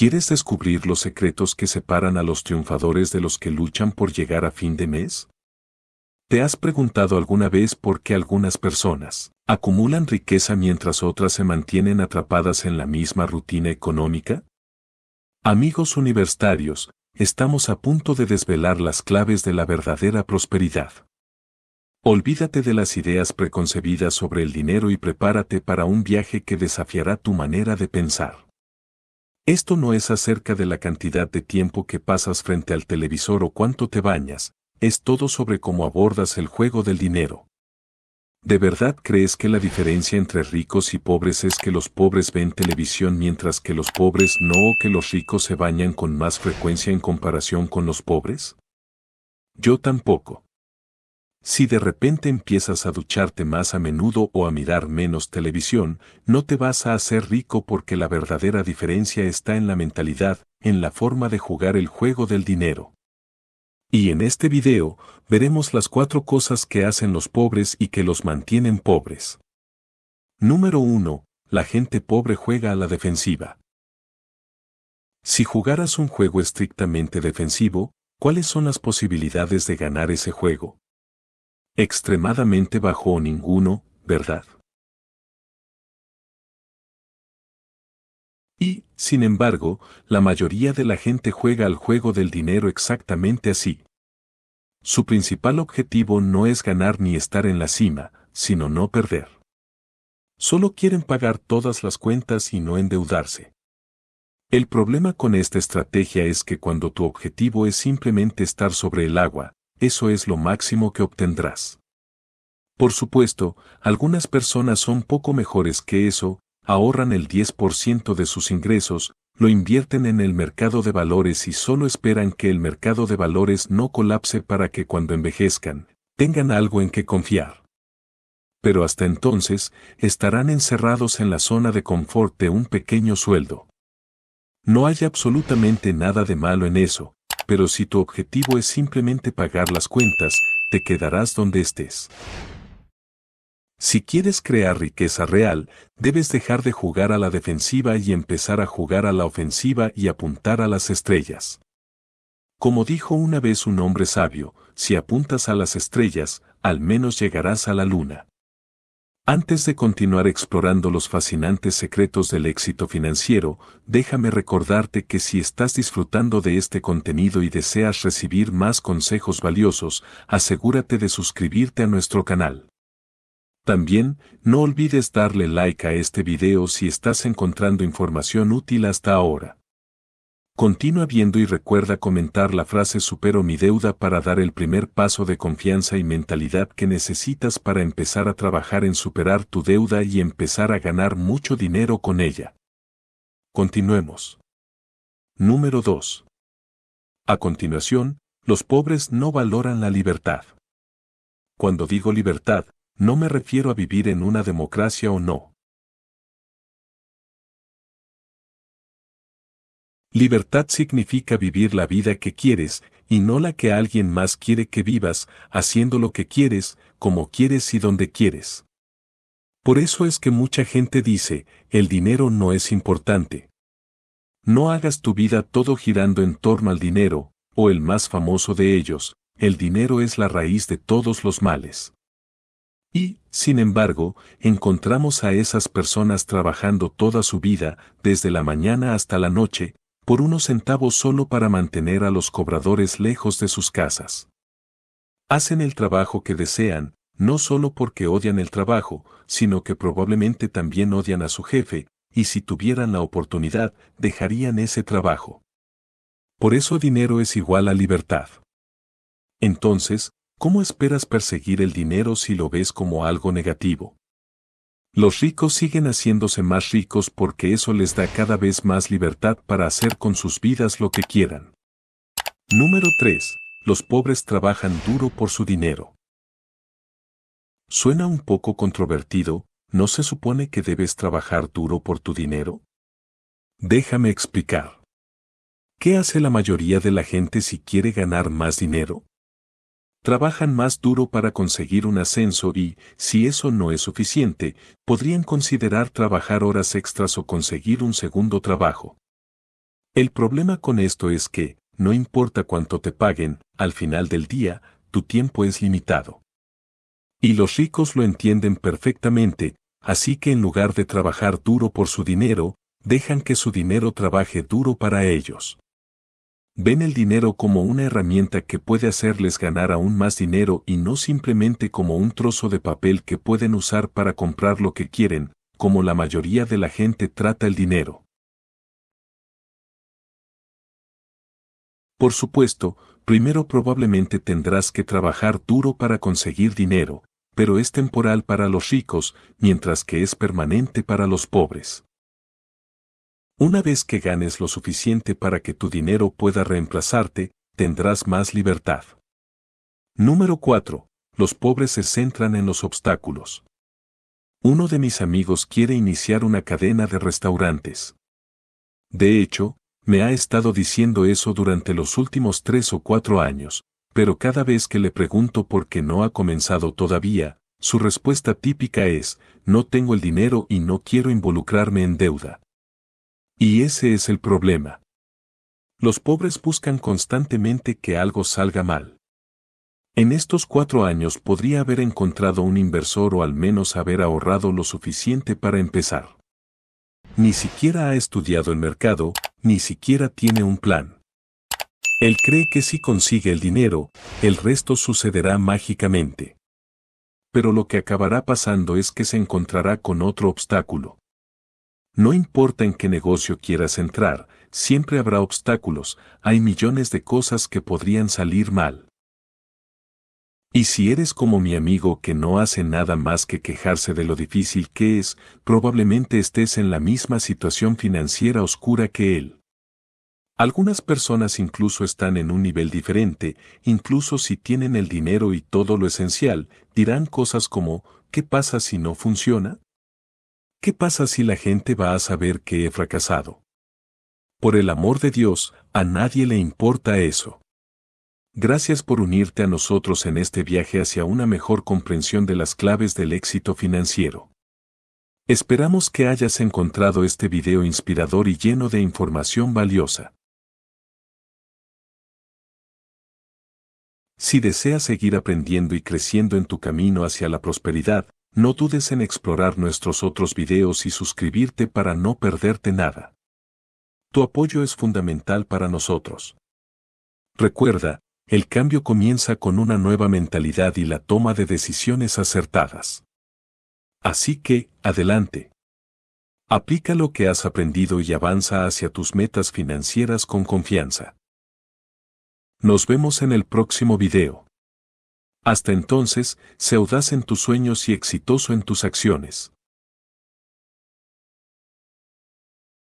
¿Quieres descubrir los secretos que separan a los triunfadores de los que luchan por llegar a fin de mes? ¿Te has preguntado alguna vez por qué algunas personas acumulan riqueza mientras otras se mantienen atrapadas en la misma rutina económica? Amigos universitarios, estamos a punto de desvelar las claves de la verdadera prosperidad. Olvídate de las ideas preconcebidas sobre el dinero y prepárate para un viaje que desafiará tu manera de pensar. Esto no es acerca de la cantidad de tiempo que pasas frente al televisor o cuánto te bañas, es todo sobre cómo abordas el juego del dinero. ¿De verdad crees que la diferencia entre ricos y pobres es que los pobres ven televisión mientras que los pobres no o que los ricos se bañan con más frecuencia en comparación con los pobres? Yo tampoco. Si de repente empiezas a ducharte más a menudo o a mirar menos televisión, no te vas a hacer rico porque la verdadera diferencia está en la mentalidad, en la forma de jugar el juego del dinero. Y en este video, veremos las cuatro cosas que hacen los pobres y que los mantienen pobres. Número 1. La gente pobre juega a la defensiva. Si jugaras un juego estrictamente defensivo, ¿cuáles son las posibilidades de ganar ese juego? extremadamente bajo o ninguno, ¿verdad? Y, sin embargo, la mayoría de la gente juega al juego del dinero exactamente así. Su principal objetivo no es ganar ni estar en la cima, sino no perder. Solo quieren pagar todas las cuentas y no endeudarse. El problema con esta estrategia es que cuando tu objetivo es simplemente estar sobre el agua, eso es lo máximo que obtendrás. Por supuesto, algunas personas son poco mejores que eso, ahorran el 10% de sus ingresos, lo invierten en el mercado de valores y solo esperan que el mercado de valores no colapse para que cuando envejezcan, tengan algo en que confiar. Pero hasta entonces, estarán encerrados en la zona de confort de un pequeño sueldo. No hay absolutamente nada de malo en eso, pero si tu objetivo es simplemente pagar las cuentas, te quedarás donde estés. Si quieres crear riqueza real, debes dejar de jugar a la defensiva y empezar a jugar a la ofensiva y apuntar a las estrellas. Como dijo una vez un hombre sabio, si apuntas a las estrellas, al menos llegarás a la luna. Antes de continuar explorando los fascinantes secretos del éxito financiero, déjame recordarte que si estás disfrutando de este contenido y deseas recibir más consejos valiosos, asegúrate de suscribirte a nuestro canal. También, no olvides darle like a este video si estás encontrando información útil hasta ahora. Continúa viendo y recuerda comentar la frase supero mi deuda para dar el primer paso de confianza y mentalidad que necesitas para empezar a trabajar en superar tu deuda y empezar a ganar mucho dinero con ella. Continuemos. Número 2. A continuación, los pobres no valoran la libertad. Cuando digo libertad, no me refiero a vivir en una democracia o no Libertad significa vivir la vida que quieres y no la que alguien más quiere que vivas, haciendo lo que quieres, como quieres y donde quieres. Por eso es que mucha gente dice, el dinero no es importante. No hagas tu vida todo girando en torno al dinero, o el más famoso de ellos, el dinero es la raíz de todos los males. Y, sin embargo, encontramos a esas personas trabajando toda su vida, desde la mañana hasta la noche, por unos centavos solo para mantener a los cobradores lejos de sus casas. Hacen el trabajo que desean, no solo porque odian el trabajo, sino que probablemente también odian a su jefe, y si tuvieran la oportunidad, dejarían ese trabajo. Por eso dinero es igual a libertad. Entonces, ¿cómo esperas perseguir el dinero si lo ves como algo negativo? Los ricos siguen haciéndose más ricos porque eso les da cada vez más libertad para hacer con sus vidas lo que quieran. Número 3. Los pobres trabajan duro por su dinero. Suena un poco controvertido, ¿no se supone que debes trabajar duro por tu dinero? Déjame explicar. ¿Qué hace la mayoría de la gente si quiere ganar más dinero? trabajan más duro para conseguir un ascenso y, si eso no es suficiente, podrían considerar trabajar horas extras o conseguir un segundo trabajo. El problema con esto es que, no importa cuánto te paguen, al final del día, tu tiempo es limitado. Y los ricos lo entienden perfectamente, así que en lugar de trabajar duro por su dinero, dejan que su dinero trabaje duro para ellos ven el dinero como una herramienta que puede hacerles ganar aún más dinero y no simplemente como un trozo de papel que pueden usar para comprar lo que quieren, como la mayoría de la gente trata el dinero. Por supuesto, primero probablemente tendrás que trabajar duro para conseguir dinero, pero es temporal para los ricos, mientras que es permanente para los pobres. Una vez que ganes lo suficiente para que tu dinero pueda reemplazarte, tendrás más libertad. Número 4. Los pobres se centran en los obstáculos. Uno de mis amigos quiere iniciar una cadena de restaurantes. De hecho, me ha estado diciendo eso durante los últimos tres o cuatro años, pero cada vez que le pregunto por qué no ha comenzado todavía, su respuesta típica es, no tengo el dinero y no quiero involucrarme en deuda. Y ese es el problema. Los pobres buscan constantemente que algo salga mal. En estos cuatro años podría haber encontrado un inversor o al menos haber ahorrado lo suficiente para empezar. Ni siquiera ha estudiado el mercado, ni siquiera tiene un plan. Él cree que si consigue el dinero, el resto sucederá mágicamente. Pero lo que acabará pasando es que se encontrará con otro obstáculo. No importa en qué negocio quieras entrar, siempre habrá obstáculos, hay millones de cosas que podrían salir mal. Y si eres como mi amigo que no hace nada más que quejarse de lo difícil que es, probablemente estés en la misma situación financiera oscura que él. Algunas personas incluso están en un nivel diferente, incluso si tienen el dinero y todo lo esencial, dirán cosas como, ¿qué pasa si no funciona? ¿Qué pasa si la gente va a saber que he fracasado? Por el amor de Dios, a nadie le importa eso. Gracias por unirte a nosotros en este viaje hacia una mejor comprensión de las claves del éxito financiero. Esperamos que hayas encontrado este video inspirador y lleno de información valiosa. Si deseas seguir aprendiendo y creciendo en tu camino hacia la prosperidad, no dudes en explorar nuestros otros videos y suscribirte para no perderte nada. Tu apoyo es fundamental para nosotros. Recuerda, el cambio comienza con una nueva mentalidad y la toma de decisiones acertadas. Así que, adelante. Aplica lo que has aprendido y avanza hacia tus metas financieras con confianza. Nos vemos en el próximo video. Hasta entonces, sé audaz en tus sueños y exitoso en tus acciones.